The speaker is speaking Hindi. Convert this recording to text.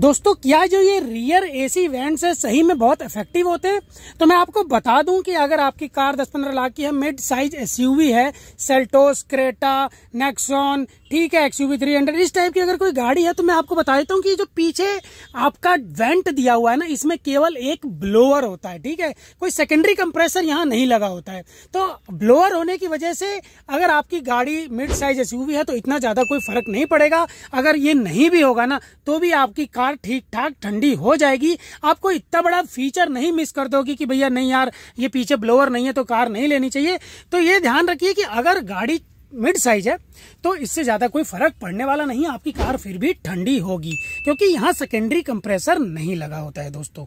दोस्तों क्या जो ये रियर एसी वेंट्स है सही में बहुत इफेक्टिव होते हैं तो मैं आपको बता दूं कि अगर आपकी कार 10-15 लाख की है मिड साइज एसयूवी है सेल्टोस क्रेटा नेक्सॉन ठीक है एक्सयूवी 300 इस टाइप की अगर कोई गाड़ी है तो मैं आपको बता देता हूँ कि जो पीछे आपका वेंट दिया हुआ है ना इसमें केवल एक ब्लोअर होता है ठीक है कोई सेकेंडरी कंप्रेसर यहाँ नहीं लगा होता है तो ब्लोअर होने की वजह से अगर आपकी गाड़ी मिड साइज एसयूवी है तो इतना ज्यादा कोई फर्क नहीं पड़ेगा अगर ये नहीं भी होगा ना तो भी आपकी कार कार ठीक ठाक ठंडी हो जाएगी आपको इतना बड़ा फीचर नहीं मिस कर दोगी कि भैया नहीं यार ये पीछे ब्लोअर नहीं है तो कार नहीं लेनी चाहिए तो ये ध्यान रखिए कि अगर गाड़ी मिड साइज है तो इससे ज़्यादा कोई फर्क पड़ने वाला नहीं आपकी कार फिर भी ठंडी होगी क्योंकि यहाँ सेकेंडरी कंप्रेसर नहीं लगा होता है दोस्तों